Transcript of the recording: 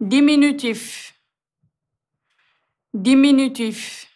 Diminutif. Diminutif.